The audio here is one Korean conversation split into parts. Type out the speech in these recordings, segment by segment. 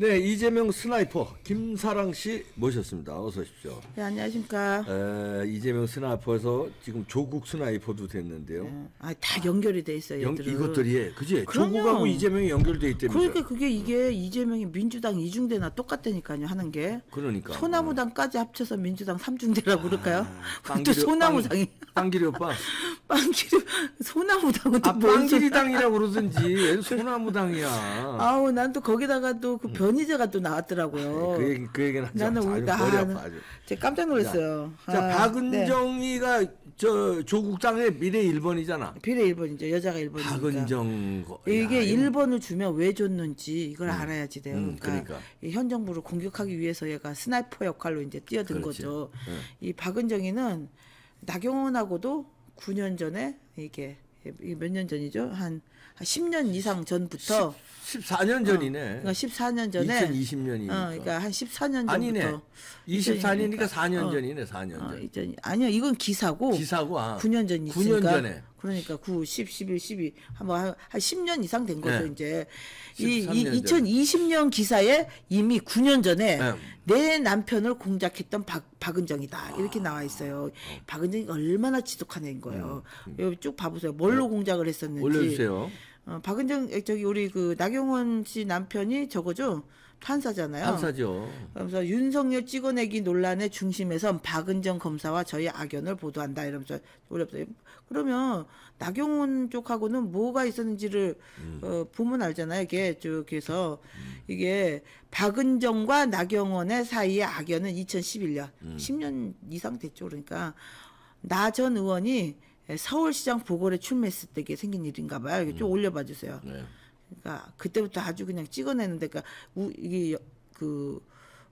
네, 이재명 스나이퍼 김사랑 씨 모셨습니다. 어서 오십시오. 네, 안녕하십니까. 에, 이재명 스나이퍼에서 지금 조국 스나이퍼도 됐는데요. 네. 아, 다 연결이 돼 있어요. 연, 이것들이 예, 그지? 조국하고 이재명이 연결돼 있다면 그러니까 그게 이게 이재명이 민주당 이중대나 똑같다니까요. 하는 게. 그러니까. 소나무당까지 합쳐서 민주당 삼중대라고 그럴까요? 아, 또 소나무당이 빵길이 오빠. 빵길이 소나무당은 또 아, 빵길이당이라고 그러든지 소나무당이야. 아우 난 또 거기다가 또 그 변희재가 또 나왔더라고요. 그 얘기 그 얘기는 하지 나는 우리 나 제가 깜짝 놀랐어요. 자, 자 아, 박은정이가 네. 저 조국당의 미래 1번이잖아. 미래 1번이죠. 여자가 1번이니까. 박은정 이게 1번을 주면 왜 줬는지 이걸 음, 알아야지 돼요. 음, 그러니까, 그러니까. 현 정부를 공격하기 위해서 얘가 스나이퍼 역할로 이제 뛰어든 그렇지. 거죠. 네. 이 박은정이는 나경원하고도 9년 전에 이게 몇 년 전이죠? 한, 10년 이상 전부터 10, 14년 전이네. 어, 그러니까 14년 전에 2020년이니까. 어, 그러니까 한 14년 전부터 아니네. 24년이니까 4년 어. 전이네. 4년 어, 전. 어, 2000, 아니야. 이건 기사고 기사고 아, 9년 전이 9년 전에. 그러니까 9, 10, 11, 12한 한, 한 10년 이상 된 거죠, 네. 이제. 이, 이 2020년 기사에 이미 9년 전에 네. 내 남편을 공작했던 박, 박은정이다 아. 이렇게 나와 있어요. 박은정이 얼마나 지독한 애인 거예요. 음. 음. 여기 쭉 봐보세요. 뭘로 네. 공작을 했었는지 올려주세요. 어, 박은정 저기 우리 그 나경원 씨 남편이 저거죠. 판사잖아요. 판사죠. 그래서 윤석열 찍어내기 논란의 중심에선 박은정 검사와 저희 악연을 보도한다 이러면서 우리 그러면 나경원 쪽하고는 뭐가 있었는지를 음. 어, 보면 알잖아요. 이게 쭉 해서 음. 이게 박은정과 나경원의 사이의 악연은 2011년 음. 10년 이상 됐죠. 그러니까 나 전 의원이 서울시장 보궐에 출마했을 때 이게 생긴 일인가 봐요. 이게 좀 음. 올려봐 주세요. 네. 그러니까 그때부터 아주 그냥 찍어내는데 그러니까 우, 이게 그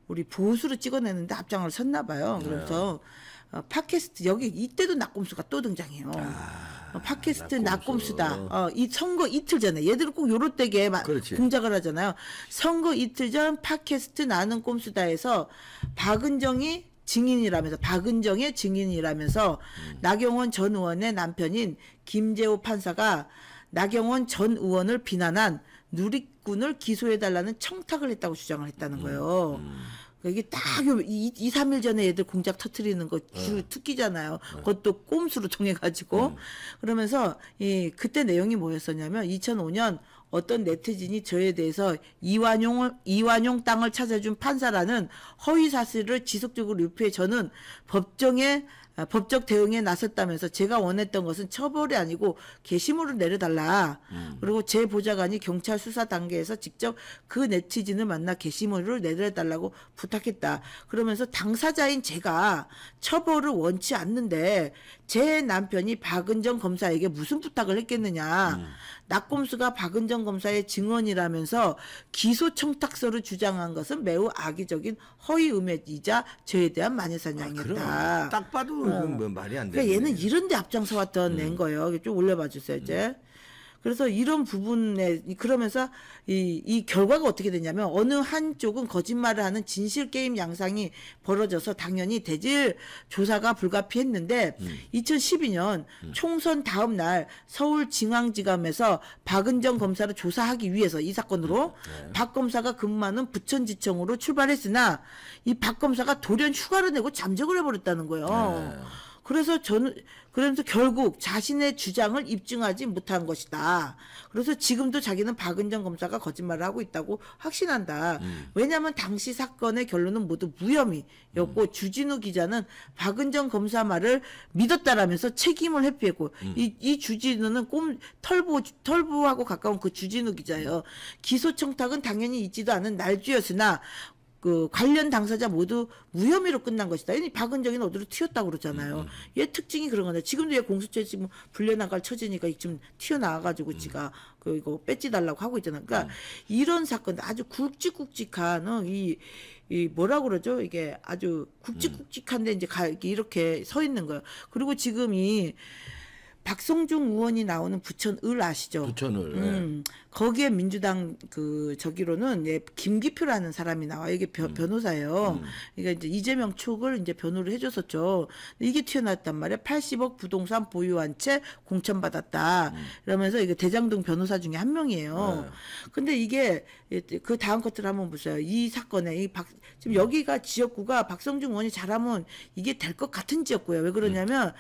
우리 보수로 찍어내는데 앞장을 섰나 봐요. 그래서 네. 어, 팟캐스트 여기 이때도 낙곰수가 또 등장해요. 아, 어, 팟캐스트 낙곰수. 낙곰수다. 어, 이 선거 이틀 전에 얘들 꼭 요럴 때게 공작을 하잖아요. 선거 이틀 전 팟캐스트 나는 꼼수다에서 박은정이 증인이라면서 박은정의 증인이라면서 음. 나경원 전 의원의 남편인 김재호 판사가 나경원 전 의원을 비난한 누리꾼을 기소해달라는 청탁을 했다고 주장을 했다는 음, 거예요. 음. 음. 이게 딱 2, 2, 3일 전에 애들 공작 터트리는 거 주, 네. 특기잖아요. 네. 그것도 꼼수로 정해가지고. 음. 그러면서, 이, 그때 내용이 뭐였었냐면, 2005년 어떤 네티즌이 저에 대해서 이완용을, 이완용 땅을 찾아준 판사라는 허위 사실을 지속적으로 유포해 저는 법정에 아, 법적 대응에 나섰다면서 제가 원했던 것은 처벌이 아니고 게시물을 내려달라. 음. 그리고 제 보좌관이 경찰 수사 단계에서 직접 그 네티즌을 만나 게시물을 내려달라고 부탁했다. 그러면서 당사자인 제가 처벌을 원치 않는데 제 남편이 박은정 검사에게 무슨 부탁을 했겠느냐. 음. 낙검수가 박은정 검사의 증언이라면서 기소 청탁서를 주장한 것은 매우 악의적인 허위 음해이자 저에 대한 만회사냥이다. 아, 딱 봐도 이건 뭐 말이 안 돼. 그러니까 얘는 이런 데 앞장서 왔던 음. 낸 거예요. 좀 올려봐 주세요, 이제. 음. 그래서 이런 부분에 그러면서 이, 이 결과가 어떻게 되냐면 어느 한쪽은 거짓말을 하는 진실 게임 양상이 벌어져서 당연히 대질 조사가 불가피했는데 음. 2012년 음. 총선 다음 날 서울 중앙지검에서 박은정 검사를 조사하기 위해서 이 사건으로 음. 네. 박 검사가 근무하는 부천지청으로 출발했으나 이 박 검사가 돌연 휴가를 내고 잠적을 해버렸다는 거예요. 네. 그래서 저는 그러면서 결국 자신의 주장을 입증하지 못한 것이다. 그래서 지금도 자기는 박은정 검사가 거짓말을 하고 있다고 확신한다. 음. 왜냐하면 당시 사건의 결론은 모두 무혐의였고 음. 주진우 기자는 박은정 검사 말을 믿었다라면서 책임을 회피했고 음. 이, 이 주진우는 꼼 털보 털보하고 가까운 그 주진우 기자예요. 기소 청탁은 당연히 있지도 않은 날주였으나 그 관련 당사자 모두 무혐의로 끝난 것이다. 이 박은정이는 어디로 튀었다고 그러잖아요. 음, 음. 얘 특징이 그런 거네. 지금도 얘 공수처에 지금 불려나갈 처지니까 지금 튀어나와가지고 음. 지가 그 이거 뺏지 달라고 하고 있잖아. 그러니까 음. 이런 사건 아주 굵직굵직한 어, 이, 이 뭐라 그러죠? 이게 아주 굵직굵직한데 이제 가, 이렇게 서 있는 거예요. 그리고 지금 이 박성중 의원이 나오는 부천을 아시죠? 부천을. 네. 음, 네. 거기에 민주당 그 저기로는 예, 김기표라는 사람이 나와. 이게 변, 음. 변호사예요. 음. 그러니까 이제 이재명 측을 이제 변호를 해줬었죠. 이게 튀어나왔단 말이에요 80억 부동산 보유한 채 공천받았다. 음. 이러면서 이게 대장동 변호사 중에 한 명이에요. 네. 근데 이게 예, 그 다음 것들 한번 보세요. 이 사건에 이 박, 지금 음. 여기가 지역구가 박성중 의원이 잘하면 이게 될 것 같은 지역구예요. 왜 그러냐면. 음.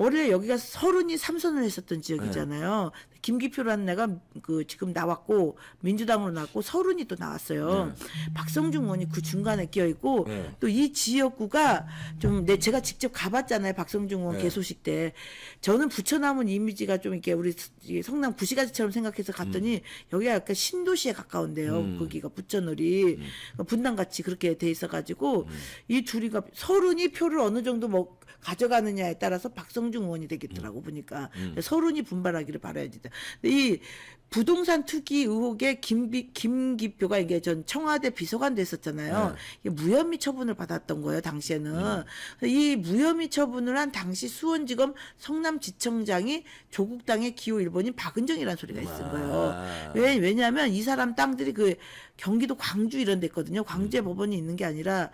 원래 여기가 서른이 삼선을 했었던 지역이잖아요. 네. 김기표라는 애가 그 지금 나왔고 민주당으로 나왔고 서른이 또 나왔어요. 네. 박성중 의원이 그 중간에 끼어 있고 네. 또이 지역구가 좀내 제가 직접 가봤잖아요. 박성중 의원 네. 개소식 때 저는 부처남은 이미지가 좀 이렇게 우리 성남 구시가지처럼 생각해서 갔더니 음. 여기가 약간 신도시에 가까운데요. 음. 거기가 부천놀이 음. 분당같이 그렇게 돼 있어가지고 음. 이 둘이가 서른이 표를 어느 정도 먹 가져가느냐에 따라서 박성중 의원이 되겠더라고 음. 보니까 음. 서론이 분발하기를 바라야지. 이 부동산 투기 의혹에 김비, 김기표가 이게 전 청와대 비서관 됐었잖아요. 네. 무혐의 처분을 받았던 거예요 당시에는 네. 이 무혐의 처분을 한 당시 수원지검 성남지청장이 조국당의 기호 일번인 박은정이라는 소리가 있은 네. 거예요. 왜 왜냐하면 이 사람 땅들이 그 경기도 광주 이런 데거든요. 광주에 음. 법원이 있는 게 아니라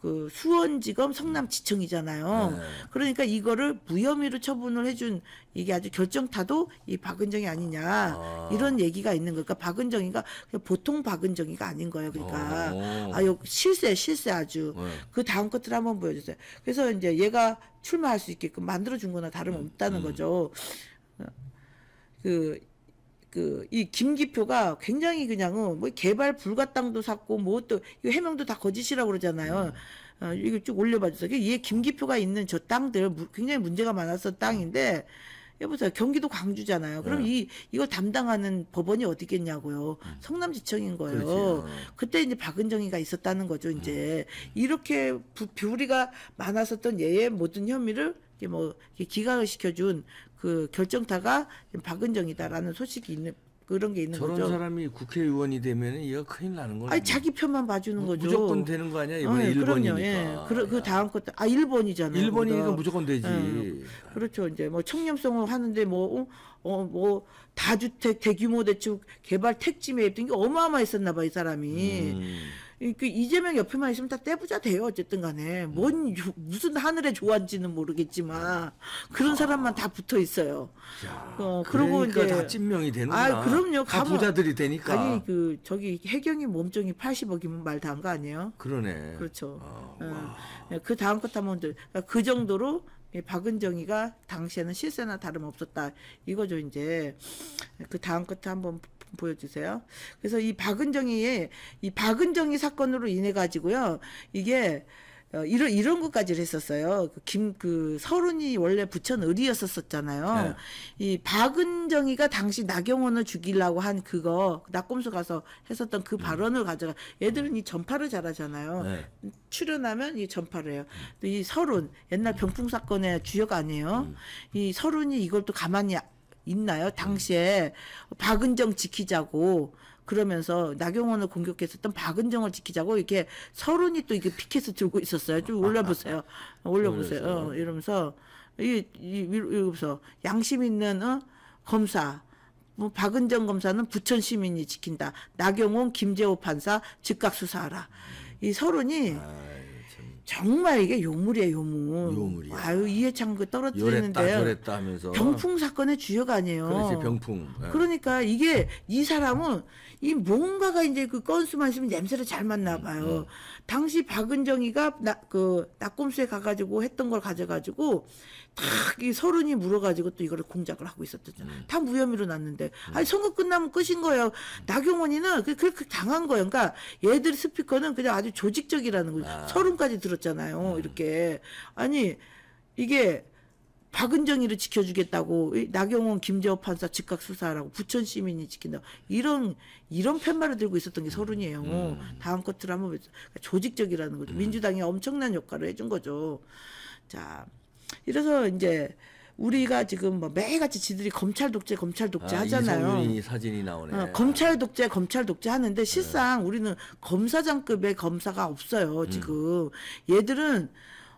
그 수원지검 성남지청이잖아요. 네. 네. 그러니까 이거를 무혐의로 처분을 해준 이게 아주 결정타도 이 박은정이 아니냐 아. 이런 얘기가 있는 거니까 그러니까 박은정이가 보통 박은정이가 아닌 거예요. 그러니까 어. 아, 요 실세 실세 아주 네. 그 다음 것들 한번 보여주세요. 그래서 이제 얘가 출마할 수 있게끔 만들어 준거나 다름없다는 음. 음. 거죠. 그 그 이 김기표가 굉장히 그냥은 어, 뭐 개발 불가 땅도 샀고 뭐 또 해명도 다 거짓이라고 그러잖아요. 음. 어, 이거 쭉 올려봐 주세요. 이게 김기표가 있는 저 땅들 굉장히 문제가 많았던 땅인데 여보세요. 경기도 광주잖아요. 그럼 네. 이 이걸 담당하는 법원이 어디 겠냐고요 음. 성남지청인 거예요. 그렇지요. 그때 이제 박은정이가 있었다는 거죠. 이제 음. 이렇게 부, 비리가 많았었던 예의 모든 혐의를 이게 뭐 기각을 시켜준 그 결정타가 박은정이다라는 소식이 있는 그런 게 있는 저런 거죠. 저런 사람이 국회의원이 되면 얘가 큰일 나는 거죠. 아니 자기 편만 봐주는 어, 거죠. 무조건 되는 거 아니야 이번에 아, 예, 1이니까 예. 그, 다음 것도 아 1번이잖아요. 1번이니까 무조건 되지. 예. 그렇죠. 이제 뭐 청렴성을 하는데 뭐 어, 어 뭐, 다주택, 대규모 대출, 개발 택지 매입 등게 어마어마했었나 봐, 이 사람이. 음. 그 이재명 옆에만 있으면 다 떼부자 돼요 어쨌든 간에 뭔 무슨 하늘의 조화인지는 모르겠지만 그런 아. 사람만 다 붙어 있어요. 어 그러고 그러니까 이제 다 찐명이 되는구나. 아 그럼요. 다 가면, 부자들이 되니까. 아니 그 저기 해경이 몸종이 80억이면 말 다한 거 아니에요? 그러네. 그렇죠. 아, 어, 그 다음 것 하면 그러니까 그 정도로 박은정이가 당시에는 실세나 다름없었다 이거죠 이제 그 다음 것 한번 보여주세요. 그래서 이 박은정이의 이 박은정이 사건으로 인해 가지고요. 이게 어, 이런 이런 것까지를 했었어요. 김그 그 서른이 원래 부천 의리였었었잖아요 네. 이 박은정이가 당시 나경원을 죽이려고 한 그거 낙검수 가서 했었던 그 음. 발언을 가져가. 애들은이 음. 전파를 잘하잖아요. 네. 출연하면 이 전파를 해요. 음. 이 서른 옛날 음. 병풍 사건의 주역 아니에요. 음. 이 서른이 이걸 또 가만히 있나요? 네. 당시에 박은정 지키자고 그러면서 나경원을 공격했었던 박은정을 지키자고 이렇게 서른이 또 이게 피켓을 들고 있었어요. 좀 올려보세요. 올려보세요. 어, 이러면서 이, 이, 이러면서 양심 있는 어? 검사 뭐 박은정 검사는 부천 시민이 지킨다. 나경원 김재호 판사 즉각 수사하라. 이 서른이 아이. 정말 이게 요물이에요, 요물. 요물이 아유, 이해창 그 떨어뜨리는데. 요 요랬다 하면서. 병풍 사건의 주역 아니에요. 그렇지, 병풍. 네. 그러니까 이게 이 사람은 이 뭔가가 이제 그 건수만 있으면 냄새를 잘 맡나 음, 봐요. 음, 음. 당시 박은정이가 나, 그 낙곰수에 가가지고 했던 걸 가져가지고 딱이 서른이 물어가지고 또 이거를 공작을 하고 있었잖아. 음. 다 무혐의로 났는데. 음. 아니, 선거 끝나면 끝인 거예요. 음. 나경원이는 그렇게 그, 그 당한 거예요. 그러니까 얘들 스피커는 그냥 아주 조직적이라는 거죠. 아. 서른까지 들었잖아요. 음. 이렇게. 아니, 이게 박은정이를 지켜주겠다고 나경원 김재호 판사 즉각 수사라고 하 부천 시민이 지킨다 이런 이런 팻말을 들고 있었던 게 음. 서른이에요. 음. 다음 커트를 한번 조직적이라는 거죠. 음. 민주당이 엄청난 역할을 해준 거죠. 자. 이래서 이제 우리가 지금 뭐 매일같이 지들이 검찰 독재 검찰 독재 아, 하잖아요. 이성윤이 사진이 나오네. 어, 검찰 독재 검찰 독재 하는데 네. 실상 네. 우리는 검사장급의 검사가 없어요. 음. 지금 음. 얘들은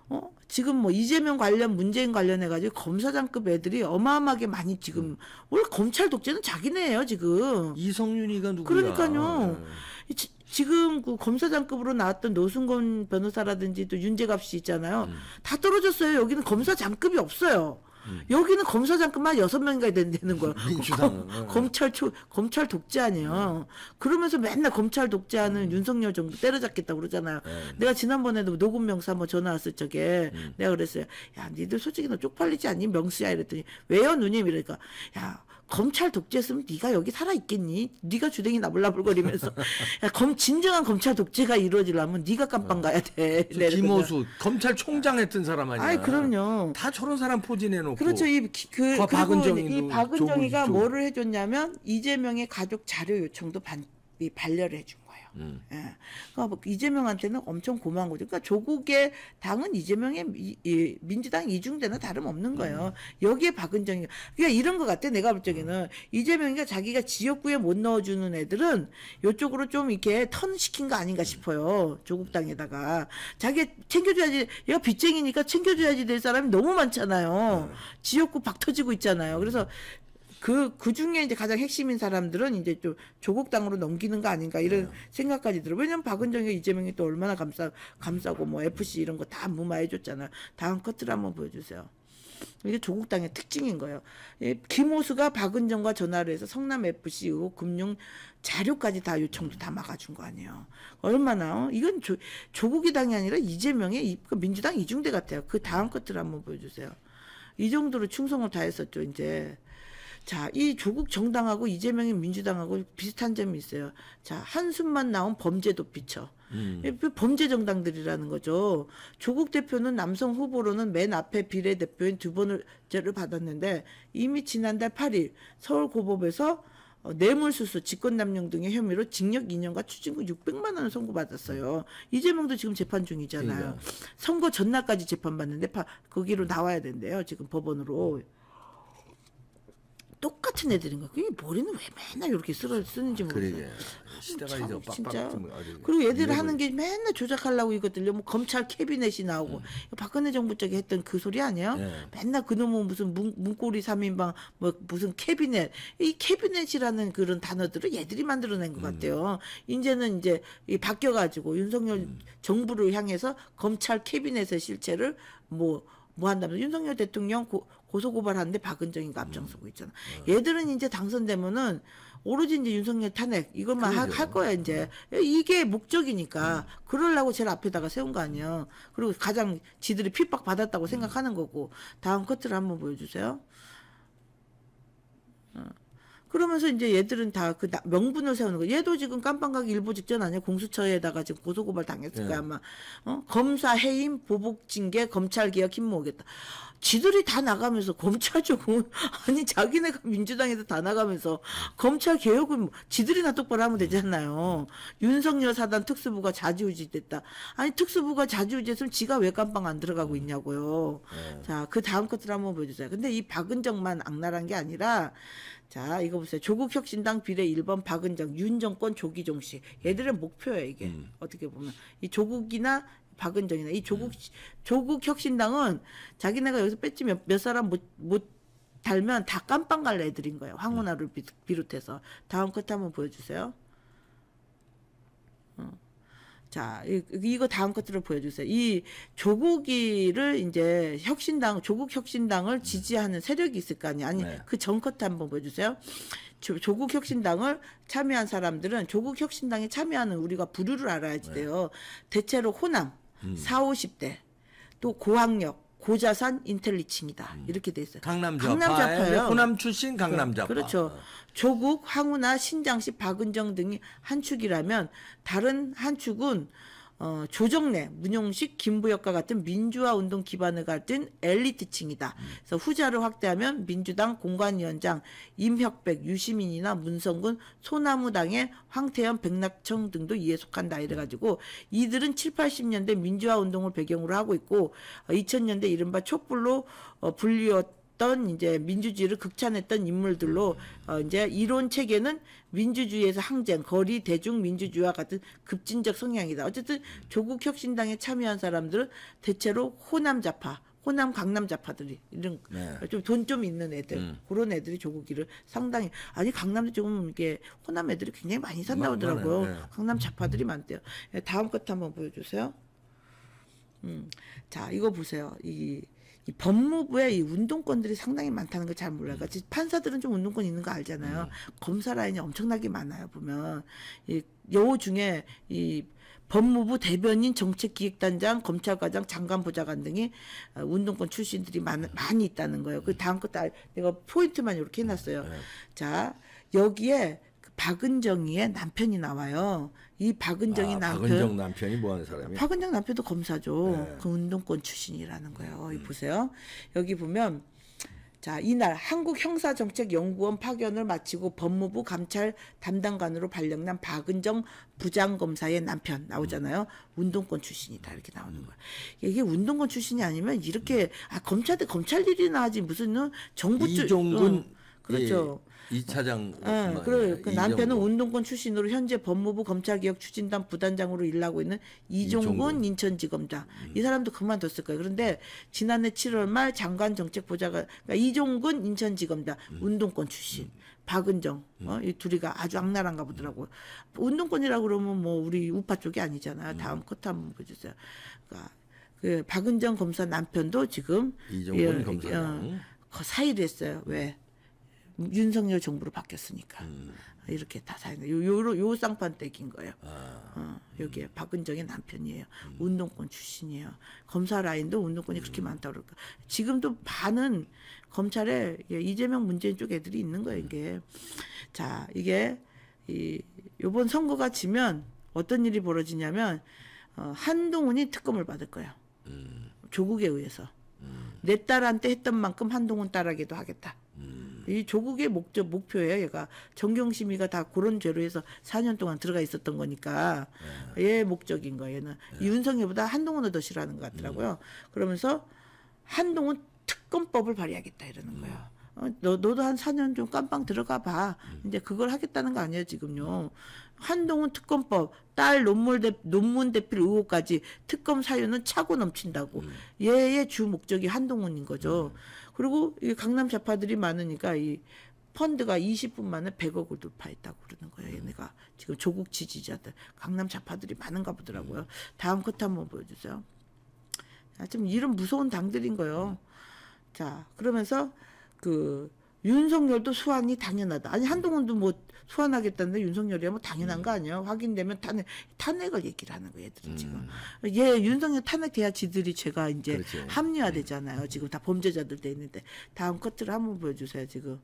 어 지금 뭐 이재명 관련 문재인 관련해 가지고 검사장급 애들이 어마어마하게 많이 지금 음. 원래 검찰 독재는 자기네예요 지금. 이성윤이가 누구야? 그러니까요. 네. 지금 그 검사장급으로 나왔던 노승건 변호사라든지 또 윤재갑 씨 있잖아요. 음. 다 떨어졌어요. 여기는 검사장급이 없어요. 음. 여기는 검사장급만 여섯 명인가 되는 거예요. 검, 네. 찰 초, 검찰 독재아니에요 음. 그러면서 맨날 검찰 독재하는 음. 윤석열 정부 때려잡겠다고 그러잖아요. 음. 내가 지난번에도 녹음 명사 한번 뭐 전화 왔을 적에 음. 내가 그랬어요. 야, 니들 솔직히 너 쪽팔리지 않니? 명수야 이랬더니 왜요 누님 이러니까 야 검찰 독재였으면 네가 여기 살아 있겠니? 네가 주댕이 나불나불거리면서 검 진정한 검찰 독재가 이루어지려면 네가 깜빵 어. 가야 돼. 김호수 검찰총장 했던 사람 아니야? 아 그럼요. 다 저런 사람 포진해놓고. 그렇죠. 이그 박은정이 박은정이가 뭐를 해줬냐면 이재명의 가족 자료 요청도 반, 반려를 해준 거. 음. 예. 그러니까 뭐 이재명한테는 엄청 고마운 거죠. 그러니까 조국의 당은 이재명의 이, 이, 민주당 이중대는 다름없는 거예요. 음. 여기에 박은정이 그러니까 이런 것 같아. 내가 볼 적에는 음. 이재명이가 자기가 지역구에 못 넣어주는 애들은 요쪽으로 좀 이렇게 턴 시킨 거 아닌가 음. 싶어요. 조국 당에다가 자기 챙겨줘야지. 얘가 빚쟁이니까 챙겨줘야지 될 사람이 너무 많잖아요. 네. 지역구 박 터지고 있잖아요. 그래서 음. 그, 그 중에 이제 가장 핵심인 사람들은 이제 좀 조국당으로 넘기는 거 아닌가 이런 네. 생각까지 들어. 왜냐면 박은정이 이재명이 또 얼마나 감싸, 감싸고 뭐 FC 이런 거 다 무마해줬잖아. 다음 커트를 한번 보여주세요. 이게 조국당의 특징인 거예요. 김호수가 박은정과 전화를 해서 성남 FC 의혹 금융 자료까지 다 요청도 다 막아준 거 아니에요. 얼마나 어? 이건 조, 조국이 당이 아니라 이재명의 그 민주당 이중대 같아요. 그 다음 커트를 한번 보여주세요. 이 정도로 충성을 다했었죠 이제 자, 이 조국 정당하고 이재명의 민주당하고 비슷한 점이 있어요. 자, 한숨만 나온 범죄도 비쳐. 음. 그 범죄 정당들이라는 거죠. 조국 대표는 남성 후보로는 맨 앞에 비례대표인 두 번을 죄를 받았는데 이미 지난달 8일 서울 고법에서 어, 뇌물수수, 직권남용 등의 혐의로 징역 2년과 추징금 600만 원을 선고받았어요. 이재명도 지금 재판 중이잖아요. 그러니까. 선거 전날까지 재판받는데 거기로 나와야 된대요. 지금 법원으로. 같은 애들인가? 이 머리는 왜 맨날 이렇게 쓰러, 쓰는지 모르겠어요. 아, 시대가 참, 이제 진짜. 빡 그리고 애들 하는 게 맨날 조작하려고 이거 들려. 뭐 검찰 캐비넷이 나오고. 음. 박근혜 정부 쪽에 했던 그 소리 아니에요? 네. 맨날 그놈은 무슨 문, 고리 3인방, 뭐 무슨 캐비넷. 이 캐비넷이라는 그런 단어들을 얘들이 만들어낸 것 음. 같아요. 음. 이제는 이제 이 바뀌어가지고 윤석열 음. 정부를 향해서 검찰 캐비넷의 실체를 뭐뭐 한다면서 윤석열 대통령 고, 고소 고발하는데 박은정이가 음. 앞장서고 있잖아. 네. 얘들은 이제 당선되면은 오로지 이제 윤석열 탄핵 이것만 하, 할 거야 이제 음. 이게 목적이니까 네. 음. 그럴라고 제일 앞에다가 세운 거아니에요 그리고 가장 지들이 핍박 받았다고 생각하는 거고 다음 커트를 한번 보여주세요. 어. 그러면서 이제 얘들은 다 그 명분을 세우는 거. 예요 얘도 지금 깜빵가기 일보 직전 아니야? 공수처에다가 지금 고소고발 당했을 거야 네. 아마. 어? 검사 해임, 보복 징계, 검찰 개혁 힘모으겠다. 지들이 다 나가면서 검찰 쪽은 아니 자기네가 민주당에서 다 나가면서 검찰 개혁은 뭐, 지들이나 똑바로 하면 되잖아요. 윤석열 사단 특수부가 자지우지됐다. 아니 특수부가 자지우지했으면 지가 왜 깜빵 안 들어가고 음. 있냐고요. 네. 예. 자그 다음 것들 한번 보여주세요. 근데 이 박은정만 악랄한 게 아니라 자, 이거 보세요. 조국 혁신당 비례 1번 박은정, 윤정권 조기종 씨. 얘들의 목표예요, 이게. 음. 어떻게 보면. 이 조국이나 박은정이나 이 조국, 음. 조국 혁신당은 자기네가 여기서 뺏지 면몇 사람 못, 못 달면 다 깜빵 갈 애들인 거예요. 황운하를 음. 비롯해서. 다음 컷 한번 보여주세요. 자, 이거 다음 것들을 보여주세요. 이 조국이를 이제 혁신당, 조국 혁신당을 지지하는 세력이 있을 거 아니에요. 아니, 네. 그 전컷 한번 보여주세요. 조, 조국 혁신당을 참여한 사람들은 조국 혁신당에 참여하는 우리가 부류를 알아야지 돼요. 네. 대체로 호남, 음. 4, 50대, 또 고학력, 고자산 인텔리칭이다. 음. 이렇게 돼 있어요. 강남좌파. 강남좌파요. 호남 출신 강남좌파. 네, 그렇죠. 어. 조국, 황우나 신장식, 박은정 등이 한 축이라면 다른 한 축은 어, 조정래, 문용식, 김부혁과 같은 민주화 운동 기반을 가진 엘리트층이다. 그래서 후자를 확대하면 민주당 공관위원장 임혁백, 유시민이나 문성근, 소나무당의 황태현, 백낙청 등도 이에 속한다. 이래가지고 이들은 7, 80년대 민주화 운동을 배경으로 하고 있고 2000년대 어, 이른바 촛불로 어, 불리웠 어떤 이제 민주주의를 극찬했던 인물들로 어 이제 이론 체계는 민주주의에서 항쟁, 거리 대중 민주주의와 같은 급진적 성향이다. 어쨌든 조국 혁신당에 참여한 사람들은 대체로 호남 좌파, 호남 강남 좌파들이 이런 네. 좀돈 좀 있는 애들 음. 그런 애들이 조국이를 상당히 아니 강남도 조금 이게 호남 애들이 굉장히 많이 산다 그더라고요 네. 강남 좌파들이 많대요. 예, 다음 것 한번 보여주세요. 음, 자 이거 보세요. 이이 법무부에 이 운동권들이 상당히 많다는 걸 잘 몰라요. 그러니까 음. 판사들은 좀 운동권 있는 거 알잖아요. 음. 검사 라인이 엄청나게 많아요. 보면 이 여우 중에 이 법무부 대변인 정책기획단장 검찰과장 장관보좌관 등이 어, 운동권 출신들이 많, 음. 많이 있다는 거예요. 그 음. 다음 것도 내가 포인트만 이렇게 해놨어요. 네. 자 여기에 박은정이의 남편이 나와요. 이 박은정이 아, 남편. 박은정 남편이 뭐 하는 사람이야? 박은정 남편도 검사죠. 네. 그 운동권 출신이라는 거예요. 음. 보세요. 여기 보면 자, 이날 한국형사정책연구원 파견을 마치고 법무부 감찰 담당관으로 발령난 박은정 부장검사의 남편 나오잖아요. 음. 운동권 출신이다. 이렇게 나오는 음. 거야. 이게 운동권 출신이 아니면 이렇게, 음. 아, 검찰대 검찰 일이나 하지 무슨 어? 정부 쪽. 이종근. 응. 어, 그렇죠. 예, 그 이 차장. 응, 그리고 그 남편은 운동권 출신으로 현재 법무부 검찰개혁 추진단 부단장으로 일하고 있는 이종근, 이종근. 인천지검장. 음. 이 사람도 그만뒀을 거예요. 그런데 지난해 7월 말 장관 정책보좌관 그러니까 이종근 인천지검장 음. 운동권 출신. 음. 박은정 음. 어? 이 둘이가 아주 악랄한가 보더라고. 요 음. 운동권이라고 그러면 뭐 우리 우파 쪽이 아니잖아. 요 음. 다음 커트 한번 보여주세요. 그러니까 그 박은정 검사 남편도 지금 이종근 예, 검사장 어, 그 사이를 했어요. 왜? 윤석열 정부로 바뀌었으니까 음. 이렇게 다 사는 요요 요 쌍판 떼긴 거예요. 아. 어, 여기에 음. 박은정의 남편이에요. 음. 운동권 출신이에요. 검사 라인도 운동권이 그렇게 음. 많다 고 그럴까. 그러니까. 지금도 반은 검찰에 예, 이재명 문재인 쪽 애들이 있는 거예요 이게. 음. 자 이게 이 요번 선거가 지면 어떤 일이 벌어지냐면 어, 한동훈이 특검을 받을 거예요. 음. 조국에 의해서 내 딸한테 했던 만큼 한동훈 딸에게도 하겠다. 이 조국의 목적 목표예요. 얘가 정경심이가 다 그런 죄로 해서 4년 동안 들어가 있었던 거니까 네. 예. 얘 목적인 거예요. 얘는 예. 윤석열보다 한동훈을 더 싫어하는 것 같더라고요. 음. 그러면서 한동훈 특검법을 발의하겠다 이러는 음. 거예요. 어, 너, 너도 한 4년 좀 깜빵 들어가 봐. 음. 이제 그걸 하겠다는 거 아니에요, 지금요. 음. 한동훈 특검법, 딸 논문, 대, 논문 대필 의혹까지 특검 사유는 차고 넘친다고. 음. 얘의 주 목적이 한동훈인 거죠. 음. 그리고 이 강남 좌파들이 많으니까 이 펀드가 20분 만에 100억을 돌파했다고 그러는 거예요. 음. 얘네가 지금 조국 지지자들 강남 좌파들이 많은가 보더라고요. 음. 다음 컷 한번 보여주세요. 아, 좀 이런 무서운 당들인 거예요. 음. 자 그러면서 그 윤석열도 수환이 당연하다. 아니 한동훈도 뭐 수환하겠다는데 윤석열이야 뭐 당연한 음. 거 아니야. 확인되면 탄핵 탄핵을 얘기를 하는 거예요, 얘들은 음. 지금. 예, 윤석열 탄핵돼야 지들이 제가 이제 그렇죠. 합리화되잖아요. 네. 지금 다 범죄자들 돼 있는데 다음 커트를 한 번 보여주세요, 지금.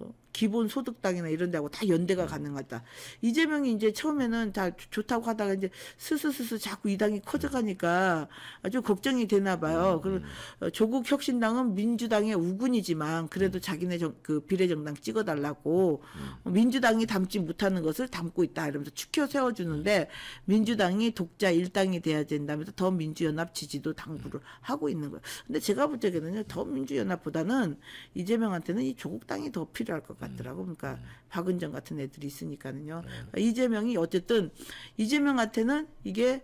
어, 기본 소득당이나 이런 데하고 다 연대가 네. 가능하다. 이재명이 이제 처음에는 다 좋다고 하다가 이제 스스스스 자꾸 이 당이 커져가니까 아주 걱정이 되나 봐요. 음, 음. 그 조국 혁신당은 민주당의 우군이지만 그래도 네. 자기네 정, 그 비례정당 찍어달라고 음. 민주당이 담지 못하는 것을 담고 있다 이러면서 축혀 세워주는데 네. 민주당이 독자 일당이 돼야 된다면서 더 민주연합 지지도 당부를 하고 있는 거예요. 근데 제가 볼적는요더 민주연합보다는 이재명한테는 이 조국당이 더 필요 필요할 것 같더라고. 음. 그러니까 음. 박은정 같은 애들이 있으니까는요. 그 이재명이 어쨌든 이재명한테는 이게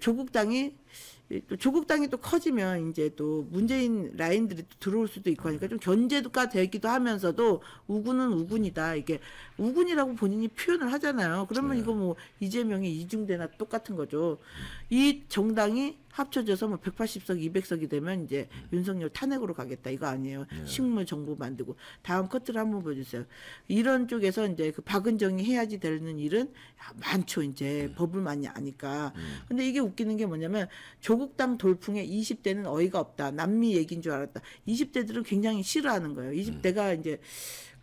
조국당이 또 조국당이 또 커지면 이제 또 문재인 라인들이 또 들어올 수도 있고 하니까 음. 좀 견제가 되기도 하면서도 우군은 우군이다. 이게 우군이라고 본인이 표현을 하잖아요. 그러면 네. 이거 뭐 이재명이 이중대나 똑같은 거죠. 이 정당이 합쳐져서 뭐 180석, 200석이 되면 이제 음. 윤석열 탄핵으로 가겠다 이거 아니에요. 네. 식물 정부 만들고 다음 커트를 한번 보여주세요. 이런 쪽에서 이제 그 박은정이 해야지 되는 일은 많죠. 이제 네. 법을 많이 아니까. 음. 근데 이게 웃기는 게 뭐냐면 조국당 돌풍에 20대는 어이가 없다. 남미 얘기인 줄 알았다. 20대들은 굉장히 싫어하는 거예요. 20대가 음. 이제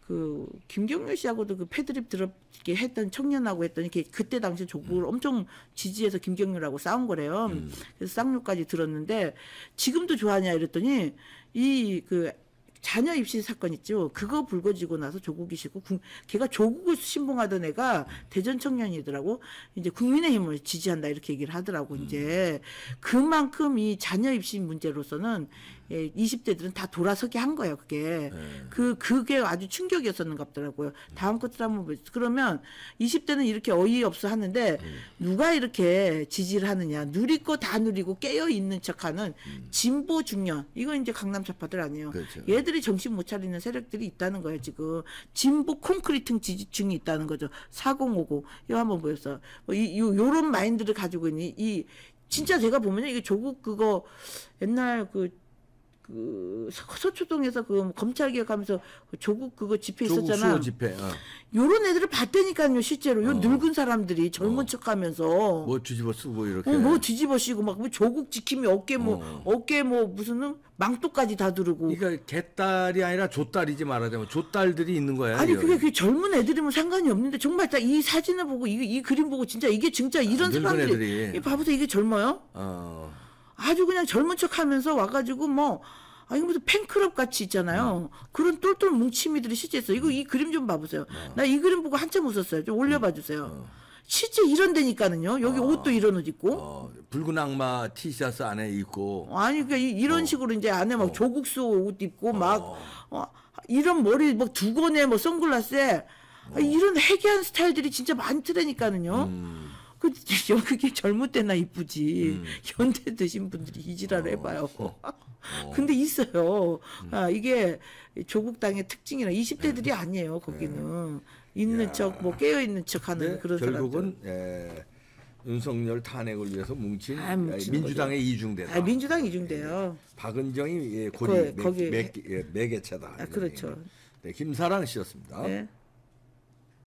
그 김경률 씨하고도 그 패드립 들었게 했던 청년하고 했더니 그때 당시 조국을 음. 엄청 지지해서 김경률하고 싸운 거래요. 음. 그래서 쌍욕까지 들었는데 지금도 좋아하냐 이랬더니 이 그 자녀 입시 사건 있죠. 그거 불거지고 나서 조국이 시고 국, 걔가 조국을 신봉하던 애가 음. 대전 청년이더라고. 이제 국민의힘을 지지한다 이렇게 얘기를 하더라고. 음. 이제 그만큼 이 자녀 입시 문제로서는 예, 20대들은 다 돌아서게 한 거예요. 그게 네. 그 그게 아주 충격이었었는 같더라고요. 다음 것들 한번 보죠. 그러면 20대는 이렇게 어이없어 하는데 네. 누가 이렇게 지지를 하느냐? 누릴 거다 누리고 깨어 있는 척하는 음. 진보 중년. 이거 이제 강남 좌파들 아니에요. 그렇죠. 얘들이 정신 못 차리는 세력들이 있다는 거예요. 지금 진보 콘크리트 지지층이 있다는 거죠. 4050. 이거 한번 보였어. 뭐 이 요, 요런 마인드를 가지고 있는 이 진짜 제가 보면 이게 조국 그거 옛날 그그 서초동에서 그 검찰 개혁하면서 그 조국 그거 집회 있었잖아. 수호 집회. 어. 요런 애들을 봤다니까요, 실제로. 요 어. 늙은 사람들이 젊은 어. 척하면서 뭐 뒤집어 쓰고 이렇게. 어, 뭐 뒤집어 쓰고 막 뭐 조국 지킴이 어깨 뭐 어. 깨뭐 무슨 망토까지 다 두르고. 그러니까 개딸이 아니라 조딸이지 말하자면 뭐 조딸들이 있는 거야. 아니 그게 그 젊은 애들이면 뭐 상관이 없는데 정말 딱 이 사진을 보고 이, 이 그림 보고 진짜 이게 진짜 이런 아, 사람들이 이바보다 이게 젊어요? 어. 아주 그냥 젊은 척 하면서 와가지고 뭐, 아, 이거 무슨 팬클럽 같이 있잖아요. 네. 그런 똘똘 뭉치미들이 실제 있어요. 이거 이 그림 좀 봐보세요. 네. 나이 그림 보고 한참 웃었어요. 좀 올려봐 음, 주세요. 음. 실제 이런 데니까는요. 여기 어, 옷도 이런 옷 입고. 어, 붉은 악마 티셔츠 안에 입고. 아니, 그러니까 이런 어. 식으로 이제 안에 막 어. 조국수 옷 입고 어. 막, 어, 이런 머리 막 두건에 뭐 선글라스에 아, 어. 이런 해괴한 스타일들이 진짜 많더라니까는요. 음. 그, 그게 젊을 때나 이쁘지. 음. 연대 드신 분들이 이 지랄 어. 해봐요. 어. 근데 있어요. 음. 아, 이게 조국 당의 특징이나 20대들이 네. 아니에요, 거기는. 네. 있는 야. 척, 뭐 깨어있는 척 하는 그런 결국은, 예. 윤석열 탄핵을 위해서 뭉친 아, 예, 민주당의 거죠. 이중대다. 아, 민주당 이중대요. 예, 예. 박은정이 예, 고리 거, 맥, 거기... 맥, 맥, 예, 매개체다. 아, 그렇죠. 예, 네, 김사랑 씨였습니다. 네.